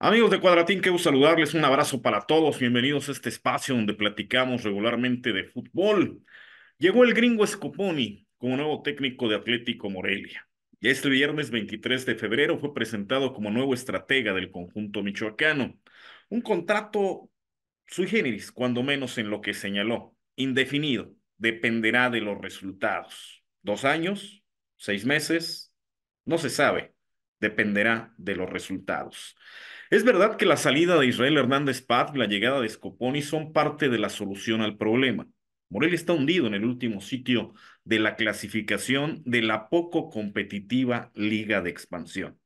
Amigos de Cuadratín, quiero saludarles. Un abrazo para todos. Bienvenidos a este espacio donde platicamos regularmente de fútbol. Llegó el gringo Scoponi como nuevo técnico de Atlético Morelia. Y este viernes 23 de febrero fue presentado como nuevo estratega del conjunto michoacano. Un contrato sui generis, cuando menos en lo que señaló, indefinido. Dependerá de los resultados. Dos años, seis meses, no se sabe dependerá de los resultados. Es verdad que la salida de Israel Hernández Paz y la llegada de Scoponi son parte de la solución al problema. Morelia está hundido en el último sitio de la clasificación de la poco competitiva Liga de Expansión.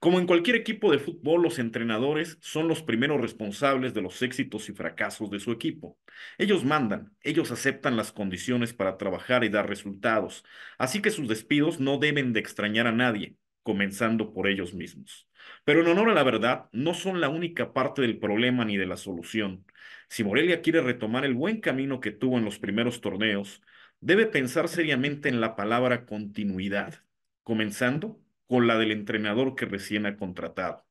Como en cualquier equipo de fútbol, los entrenadores son los primeros responsables de los éxitos y fracasos de su equipo. Ellos mandan, ellos aceptan las condiciones para trabajar y dar resultados, así que sus despidos no deben de extrañar a nadie, comenzando por ellos mismos. Pero en honor a la verdad, no son la única parte del problema ni de la solución. Si Morelia quiere retomar el buen camino que tuvo en los primeros torneos, debe pensar seriamente en la palabra continuidad, comenzando con la del entrenador que recién ha contratado.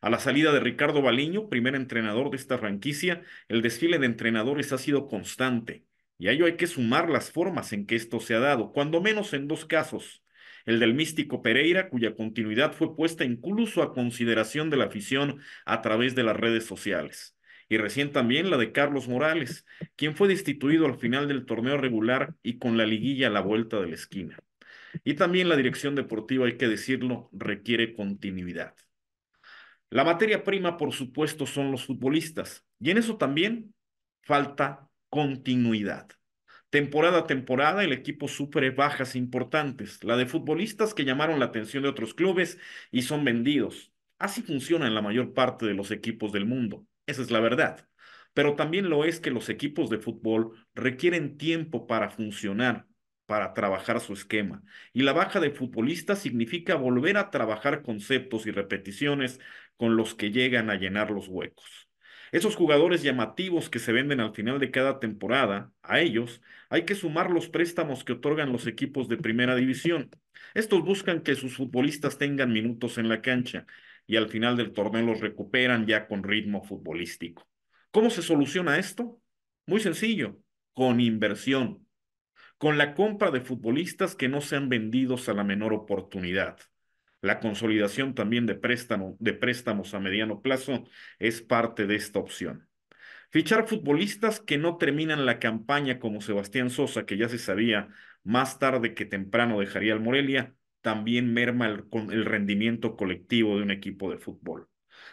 A la salida de Ricardo Baliño, primer entrenador de esta franquicia, el desfile de entrenadores ha sido constante, y a ello hay que sumar las formas en que esto se ha dado, cuando menos en dos casos, el del místico Pereira, cuya continuidad fue puesta incluso a consideración de la afición a través de las redes sociales. Y recién también la de Carlos Morales, quien fue destituido al final del torneo regular y con la liguilla a la vuelta de la esquina. Y también la dirección deportiva, hay que decirlo, requiere continuidad. La materia prima, por supuesto, son los futbolistas. Y en eso también falta continuidad. Temporada a temporada, el equipo sufre bajas importantes, la de futbolistas que llamaron la atención de otros clubes y son vendidos. Así funciona en la mayor parte de los equipos del mundo, esa es la verdad. Pero también lo es que los equipos de fútbol requieren tiempo para funcionar, para trabajar su esquema. Y la baja de futbolistas significa volver a trabajar conceptos y repeticiones con los que llegan a llenar los huecos. Esos jugadores llamativos que se venden al final de cada temporada, a ellos hay que sumar los préstamos que otorgan los equipos de primera división. Estos buscan que sus futbolistas tengan minutos en la cancha y al final del torneo los recuperan ya con ritmo futbolístico. ¿Cómo se soluciona esto? Muy sencillo, con inversión, con la compra de futbolistas que no sean vendidos a la menor oportunidad. La consolidación también de, préstamo, de préstamos a mediano plazo es parte de esta opción. Fichar futbolistas que no terminan la campaña como Sebastián Sosa, que ya se sabía más tarde que temprano dejaría al Morelia, también merma el, el rendimiento colectivo de un equipo de fútbol.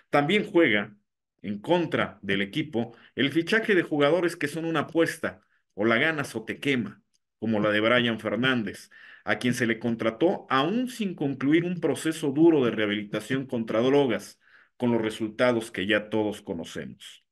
También juega en contra del equipo el fichaje de jugadores que son una apuesta, o la ganas o te quema, como la de Brian Fernández, a quien se le contrató aún sin concluir un proceso duro de rehabilitación contra drogas, con los resultados que ya todos conocemos.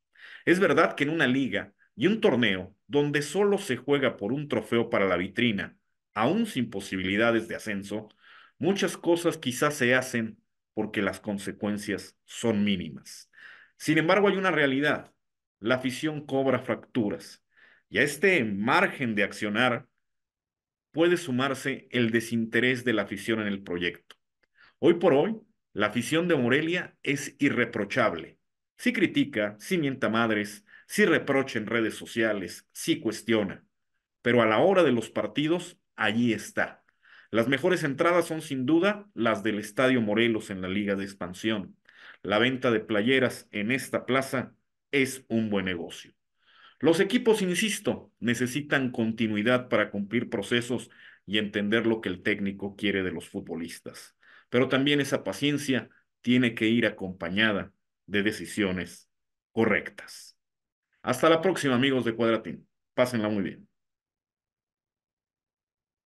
Es verdad que en una liga y un torneo donde solo se juega por un trofeo para la vitrina, aún sin posibilidades de ascenso, muchas cosas quizás se hacen porque las consecuencias son mínimas. Sin embargo, hay una realidad. La afición cobra fracturas y a este margen de accionar puede sumarse el desinterés de la afición en el proyecto. Hoy por hoy, la afición de Morelia es irreprochable. Si critica, si sí mienta madres, si reprocha en redes sociales, si cuestiona. Pero a la hora de los partidos, allí está. Las mejores entradas son sin duda las del Estadio Morelos en la Liga de Expansión. La venta de playeras en esta plaza es un buen negocio. Los equipos, insisto, necesitan continuidad para cumplir procesos y entender lo que el técnico quiere de los futbolistas. Pero también esa paciencia tiene que ir acompañada de decisiones correctas. Hasta la próxima, amigos de Cuadratín. Pásenla muy bien.